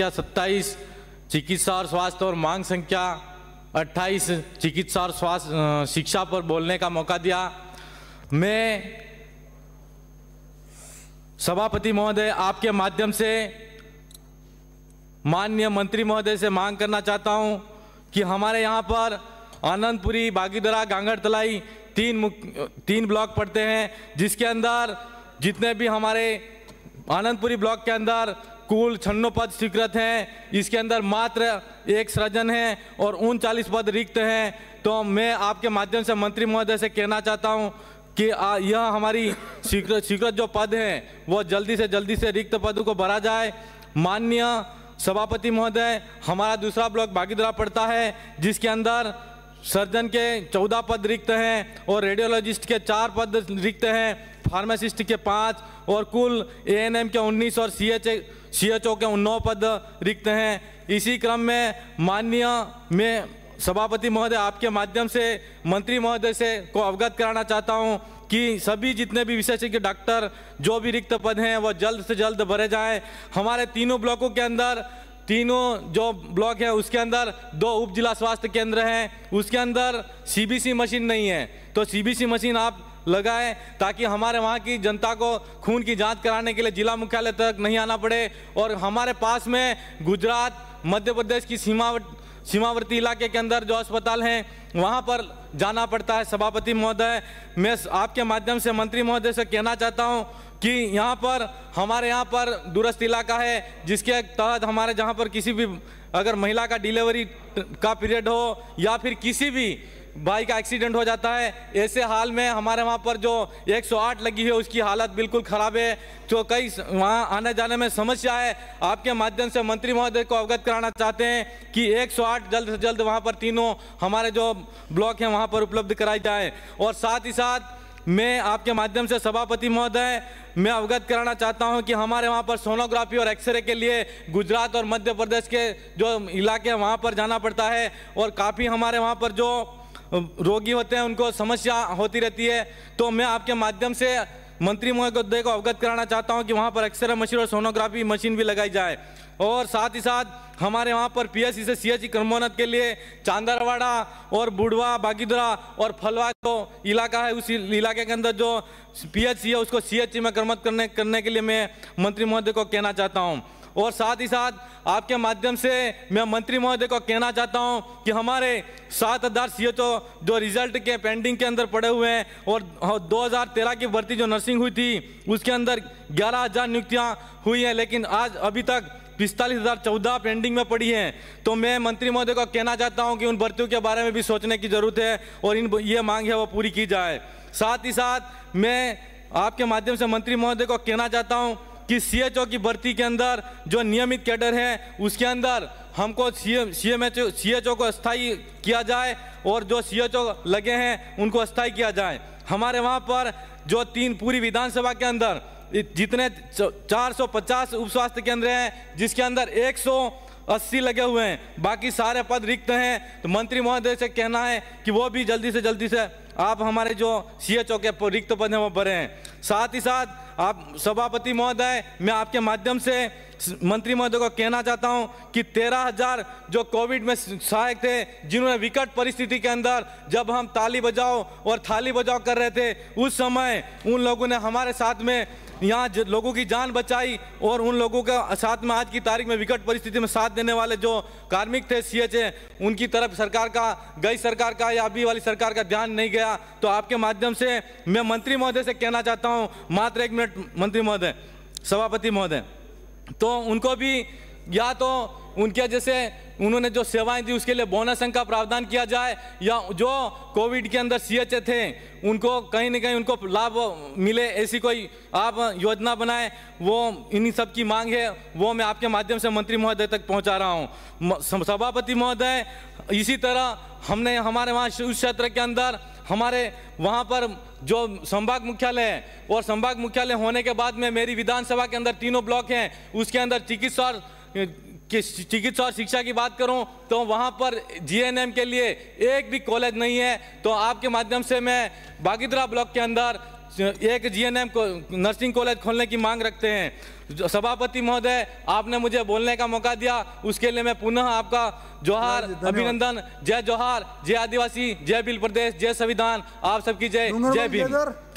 संख्या 27 चिकित्सा और स्वास्थ्य और मांग संख्या 28 चिकित्सा और स्वास्थ्य शिक्षा पर बोलने का मौका दिया मैं सभापति महोदय आपके माध्यम से माननीय मंत्री महोदय से मांग करना चाहता हूं कि हमारे यहां पर आनंदपुरी बागीदरा गांगड़ तलाई तीन तीन ब्लॉक पड़ते हैं जिसके अंदर जितने भी हमारे आनंदपुरी ब्लॉक के अंदर कुल छन्नो पद स्वीकृत हैं इसके अंदर मात्र एक सृजन है और उनचालीस पद रिक्त हैं तो मैं आपके माध्यम से मंत्री महोदय से कहना चाहता हूँ कि यह हमारी स्वीकृत स्वीकृत जो पद हैं वह जल्दी से जल्दी से रिक्त पद को भरा जाए माननीय सभापति महोदय हमारा दूसरा ब्लॉक बागीदरा पड़ता है जिसके अंदर सर्जन के चौदह पद रिक्त हैं और रेडियोलॉजिस्ट के चार पद रिक्त हैं फार्मासिस्ट के पाँच और कुल एएनएम के उन्नीस और सी एच सीएचओ के नौ पद रिक्त हैं इसी क्रम में माननीय में सभापति महोदय आपके माध्यम से मंत्री महोदय से को अवगत कराना चाहता हूं कि सभी जितने भी विशेषज्ञ डॉक्टर जो भी रिक्त पद हैं वह जल्द से जल्द भरे जाएं हमारे तीनों ब्लॉकों के अंदर तीनों जो ब्लॉक है उसके अंदर दो उप जिला स्वास्थ्य केंद्र हैं उसके अंदर सीबीसी मशीन नहीं है तो सीबीसी मशीन आप लगाए ताकि हमारे वहाँ की जनता को खून की जांच कराने के लिए जिला मुख्यालय तक नहीं आना पड़े और हमारे पास में गुजरात मध्य प्रदेश की सीमा सीमावर्ती इलाके के अंदर जो अस्पताल हैं वहाँ पर जाना पड़ता है सभापति महोदय मैं आपके माध्यम से मंत्री महोदय से कहना चाहता हूँ कि यहाँ पर हमारे यहाँ पर दूरस्थ इलाका है जिसके तहत हमारे जहाँ पर किसी भी अगर महिला का डिलीवरी का पीरियड हो या फिर किसी भी भाई का एक्सीडेंट हो जाता है ऐसे हाल में हमारे वहाँ पर जो 108 लगी है उसकी हालत बिल्कुल ख़राब है जो तो कई वहाँ आने जाने में समस्या है आपके माध्यम से मंत्री महोदय को अवगत कराना चाहते हैं कि 108 जल्द से जल्द वहाँ पर तीनों हमारे जो ब्लॉक हैं वहाँ पर उपलब्ध कराई जाए और साथ ही साथ मैं आपके माध्यम से सभापति महोदय मैं अवगत कराना चाहता हूं कि हमारे वहां पर सोनोग्राफी और एक्सरे के लिए गुजरात और मध्य प्रदेश के जो इलाके हैं वहां पर जाना पड़ता है और काफ़ी हमारे वहां पर जो रोगी होते हैं उनको समस्या होती रहती है तो मैं आपके माध्यम से मंत्री महोदय को अवगत कराना चाहता हूं कि वहां पर एक्सरे मशीन और सोनोग्राफी मशीन भी लगाई जाए और साथ ही साथ हमारे वहाँ पर पीएससी से सीएचसी कर्मोन्नत के लिए चांदरवाड़ा और बुढ़वा बागीदरा और फलवा जो इलाका है उस इलाके के अंदर जो पीएचसी है उसको सीएचसी में कर्मत करने करने के लिए मैं मंत्री महोदय को कहना चाहता हूँ और साथ ही साथ आपके माध्यम से मैं मंत्री महोदय को कहना चाहता हूं कि हमारे सात हज़ार सी तो जो रिजल्ट के पेंडिंग के अंदर पड़े हुए हैं और 2013 हाँ, की भर्ती जो नर्सिंग हुई थी उसके अंदर ग्यारह हज़ार नियुक्तियाँ हुई हैं लेकिन आज अभी तक पिस्तालीस हज़ार चौदह पेंडिंग में पड़ी हैं तो मैं मंत्री महोदय को कहना चाहता हूँ कि उन भर्तियों के बारे में भी सोचने की ज़रूरत है और इन ये मांग है वो पूरी की जाए साथ ही साथ मैं आपके माध्यम से मंत्री महोदय को कहना चाहता हूं कि सी एच ओ की भर्ती के अंदर जो नियमित कैडर हैं उसके अंदर हमको C M C M H O C H O को स्थायी किया जाए और जो सी एच ओ लगे हैं उनको स्थायी किया जाए हमारे वहाँ पर जो तीन पूरी विधानसभा के अंदर जितने 450 उप स्वास्थ्य केंद्र हैं जिसके अंदर सौ अस्सी लगे हुए हैं बाकी सारे पद रिक्त हैं तो मंत्री महोदय से कहना है कि वो भी जल्दी से जल्दी से आप हमारे जो सी एच ओ के रिक्त पद हैं वो भरे हैं साथ ही साथ आप सभापति महोदय मैं आपके माध्यम से मंत्री महोदय को कहना चाहता हूं कि तेरह हजार जो कोविड में सहायक थे जिन्होंने विकट परिस्थिति के अंदर जब हम ताली बजाओ और थाली बजाओ कर रहे थे उस समय उन लोगों ने हमारे साथ में यहाँ लोगों की जान बचाई और उन लोगों का साथ में आज की तारीख में विकट परिस्थिति में साथ देने वाले जो कार्मिक थे सी एच उनकी तरफ सरकार का गई सरकार का या अभी वाली सरकार का ध्यान नहीं गया तो आपके माध्यम से मैं मंत्री महोदय से कहना चाहता हूँ मात्र एक मिनट मंत्री महोदय सभापति महोदय तो उनको भी या तो उनके जैसे उन्होंने जो सेवाएं दी उसके लिए बोनस अंक का प्रावधान किया जाए या जो कोविड के अंदर ए थे उनको कहीं ना कहीं उनको लाभ मिले ऐसी कोई आप योजना बनाए वो इन्हीं सब की मांग है वो मैं आपके माध्यम से मंत्री महोदय तक पहुंचा रहा हूं सभापति महोदय इसी तरह हमने हमारे वहाँ उस क्षेत्र के अंदर हमारे वहाँ पर जो संभाग मुख्यालय है और संभाग मुख्यालय होने के बाद में मेरी विधानसभा के अंदर तीनों ब्लॉक हैं उसके अंदर चिकित्सा और कि चिकित्सा और शिक्षा की बात करूं तो वहां पर जीएनएम के लिए एक भी कॉलेज नहीं है तो आपके माध्यम से मैं बागीदरा ब्लॉक के अंदर एक जीएनएम को नर्सिंग कॉलेज खोलने की मांग रखते हैं सभापति महोदय आपने मुझे बोलने का मौका दिया उसके लिए मैं पुनः आपका जोहार अभिनंदन जय जोहार जय आदिवासी जय बिल प्रदेश जय संविधान आप सबकी जय जय भीम